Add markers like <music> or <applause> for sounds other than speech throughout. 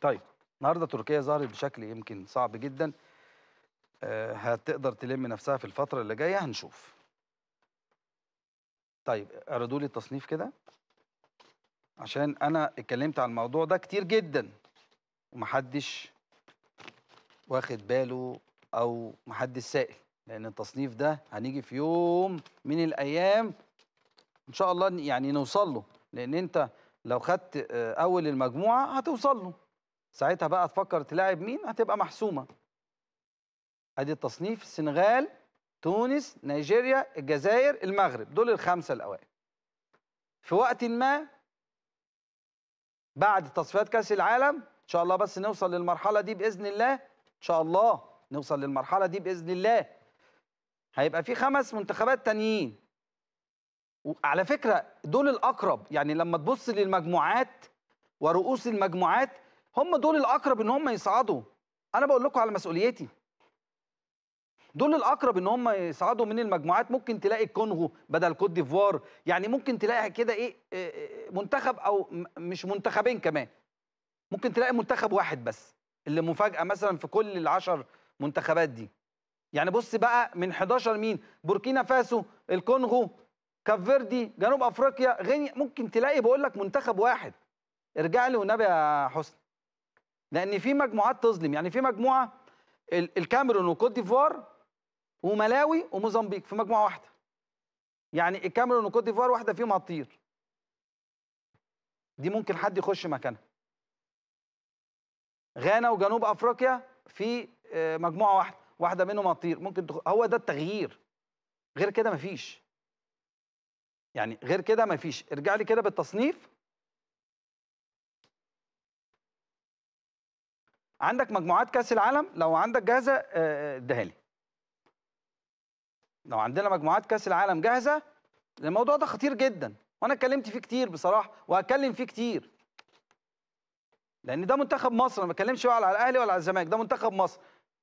طيب النهارده تركيا ظهرت بشكل يمكن صعب جدا أه هتقدر تلم نفسها في الفتره اللي جايه هنشوف طيب اعرضوا لي التصنيف كده عشان انا اتكلمت على الموضوع ده كتير جدا ومحدش واخد باله او محدش سائل لان التصنيف ده هنيجي في يوم من الايام ان شاء الله يعني نوصل له لان انت لو خدت آه، اول المجموعه هتوصل له ساعتها بقى تفكر تلاعب مين هتبقى محسومه ادي التصنيف السنغال تونس نيجيريا الجزائر المغرب دول الخمسه الاوائل في وقت ما بعد تصفيات كاس العالم ان شاء الله بس نوصل للمرحله دي باذن الله ان شاء الله نوصل للمرحله دي باذن الله هيبقى في خمس منتخبات تانيين وعلى فكره دول الاقرب يعني لما تبص للمجموعات ورؤوس المجموعات هم دول الاقرب ان هم يصعدوا انا بقول لكم على مسؤوليتي دول الاقرب ان هم يصعدوا من المجموعات ممكن تلاقي الكونغو بدل كوت ديفوار يعني ممكن تلاقي كده ايه, إيه،, إيه، منتخب او مش منتخبين كمان ممكن تلاقي منتخب واحد بس اللي مفاجاه مثلا في كل العشر منتخبات دي يعني بص بقى من 11 مين بوركينا فاسو الكونغو كافيردي فيردي جنوب افريقيا غينيا ممكن تلاقي بقول لك منتخب واحد ارجع لي والنبي يا حسن لان في مجموعات تظلم يعني في مجموعه الكاميرون وكوت ديفوار وملاوي وموزمبيق في مجموعه واحده يعني الكاميرون وكوت ديفوار واحده فيهم هتطير دي ممكن حد يخش مكانها غانا وجنوب افريقيا في آه، مجموعه واحده واحده منهم هتطير ممكن تخ... هو ده التغيير غير كده مفيش يعني غير كده مفيش ارجع لي كده بالتصنيف عندك مجموعات كاس العالم لو عندك جاهزه آه، آه، اديها لي لو عندنا مجموعات كاس العالم جاهزه الموضوع ده خطير جدا وانا اتكلمت فيه كتير بصراحه وهتكلم فيه كتير لان ده منتخب مصر ما بتكلمش بقى على الاهلي ولا على الزمالك ده منتخب مصر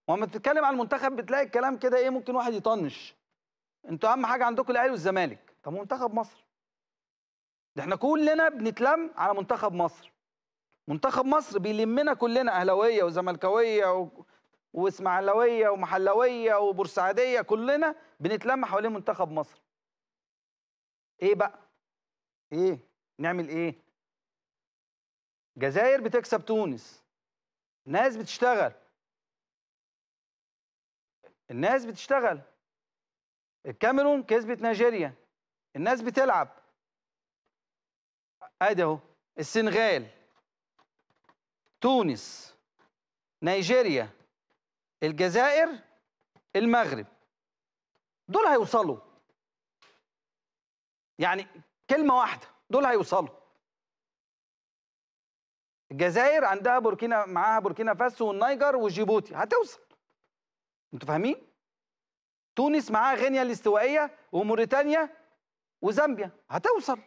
وما بتتكلم على المنتخب بتلاقي الكلام كده ايه ممكن واحد يطنش انتوا اهم حاجه عندكم الاهلي والزمالك طب منتخب مصر ده احنا كلنا بنتلم على منتخب مصر منتخب مصر بيلمنا كلنا اهلاويه وزملكاويه و... واسماعيلاويه ومحلاويه وبورسعيديه كلنا بنتلم حوالين منتخب مصر ايه بقى ايه نعمل ايه جزائر بتكسب تونس ناس بتشتغل الناس بتشتغل الكاميرون كسبت نيجيريا الناس بتلعب ادي اهو السنغال تونس نيجيريا الجزائر المغرب دول هيوصلوا يعني كلمة واحدة دول هيوصلوا الجزائر عندها بوركينا معاها بوركينا فاسو والنيجر وجيبوتي هتوصل انتوا فاهمين تونس معاها غينيا الاستوائيه وموريتانيا وزامبيا هتوصل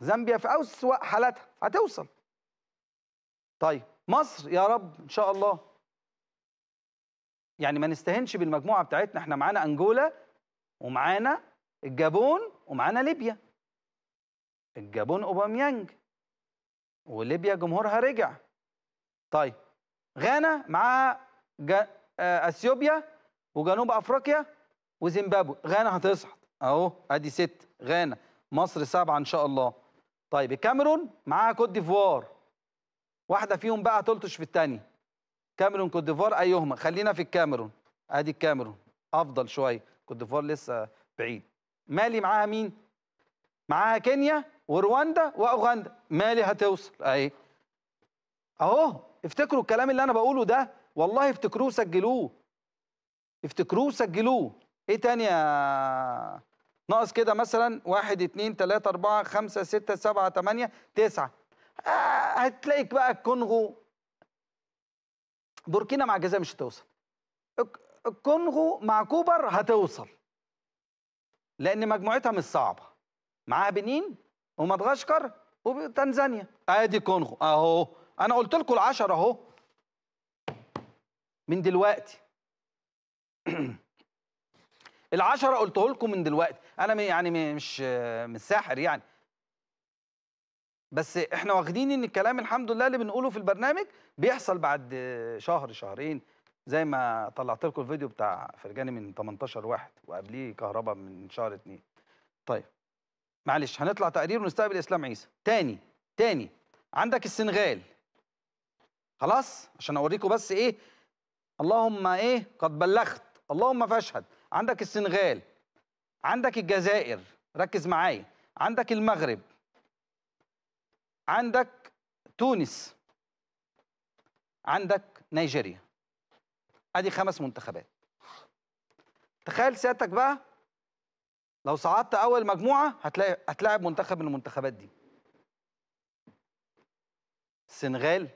زامبيا في أسوأ حالاتها هتوصل طيب مصر يا رب ان شاء الله يعني ما نستهنش بالمجموعه بتاعتنا احنا معانا انجولا ومعانا الجابون ومعانا ليبيا الجابون اوباميانج وليبيا جمهورها رجع طيب غانا معاها جا... آه، اثيوبيا وجنوب افريقيا وزيمبابوي غانا هتصعد اهو ادي ست غانا مصر سبعه ان شاء الله طيب الكاميرون معاها كوت ديفوار واحده فيهم بقى تلطش في الثانيه كاميرون كوت ديفوار ايهما خلينا في الكاميرون ادي الكاميرون افضل شويه كوت ديفوار لسه بعيد مالي معاها مين معاها كينيا ورواندا واوغندا مالي هتوصل اهي اهو افتكروا الكلام اللي انا بقوله ده والله افتكروه سجلوه افتكروه سجلوه ايه تاني يا ناقص كده مثلا واحد اتنين تلاتة اربعة خمسة ستة سبعة تمانية تسعة آه، هتلاقيك بقى الكونغو بوركينا مع الجزائر مش هتوصل الكونغو مع كوبر هتوصل لان مجموعتها مش صعبه معاها بنين ومدغشقر وتنزانيا ادي كونغو اهو انا قلت لكم العشرة اهو من دلوقتي <clears throat> العشرة قلته لكم من دلوقتي انا يعني مش مش ساحر يعني بس احنا واخدين ان الكلام الحمد لله اللي بنقوله في البرنامج بيحصل بعد شهر شهرين زي ما طلعت لكم الفيديو بتاع فرجاني من 18 واحد وقبليه كهرباء من شهر اتنين طيب معلش هنطلع تقرير ونستقبل اسلام عيسى تاني تاني عندك السنغال خلاص عشان اوريكم بس ايه اللهم ايه قد بلغت اللهم فاشهد عندك السنغال عندك الجزائر ركز معايا عندك المغرب عندك تونس عندك نيجيريا ادي خمس منتخبات تخيل سيادتك بقى لو صعدت اول مجموعه هتلاقي هتلاعب منتخب من المنتخبات دي السنغال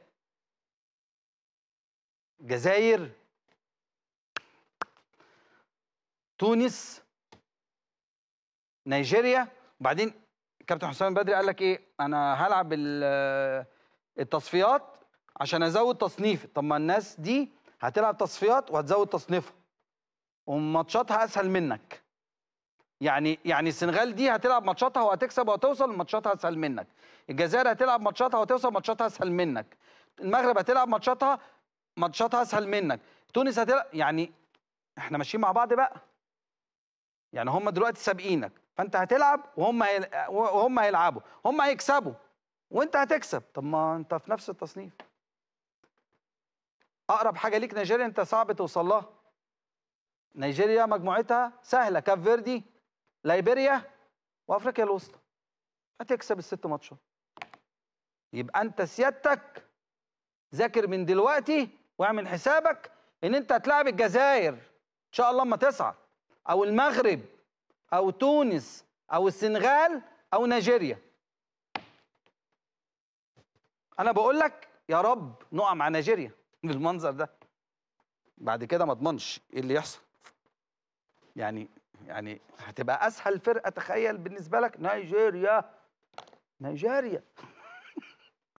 جزائر تونس نيجيريا وبعدين كابتن حسام بدري قال لك ايه انا هلعب التصفيات عشان ازود تصنيفي طب ما الناس دي هتلعب تصفيات وهتزود تصنيفها وماتشاتها اسهل منك يعني يعني السنغال دي هتلعب ماتشاتها وهتكسب وهتوصل ماتشاتها اسهل منك الجزائر هتلعب ماتشاتها وهتوصل ماتشاتها اسهل منك المغرب هتلعب ماتشاتها ماتشاتها اسهل منك تونس هتلعب يعني احنا ماشيين مع بعض بقى يعني هم دلوقتي سابقينك فانت هتلعب وهم وهم هيلعبوا هم هيكسبوا وانت هتكسب طب ما انت في نفس التصنيف اقرب حاجه ليك نيجيريا انت صعب توصل لها نيجيريا مجموعتها سهله كاب فيردي ليبيريا وافريقيا الوسطى هتكسب الست ماتشات يبقى انت سيادتك ذاكر من دلوقتي واعمل حسابك ان انت هتلاعب الجزائر ان شاء الله اما تصعد او المغرب أو تونس أو السنغال أو نيجيريا أنا بقول لك يا رب نقع مع نيجيريا بالمنظر ده بعد كده ما اضمنش ايه اللي يحصل يعني يعني هتبقى اسهل فرقه تخيل بالنسبه لك نيجيريا نيجيريا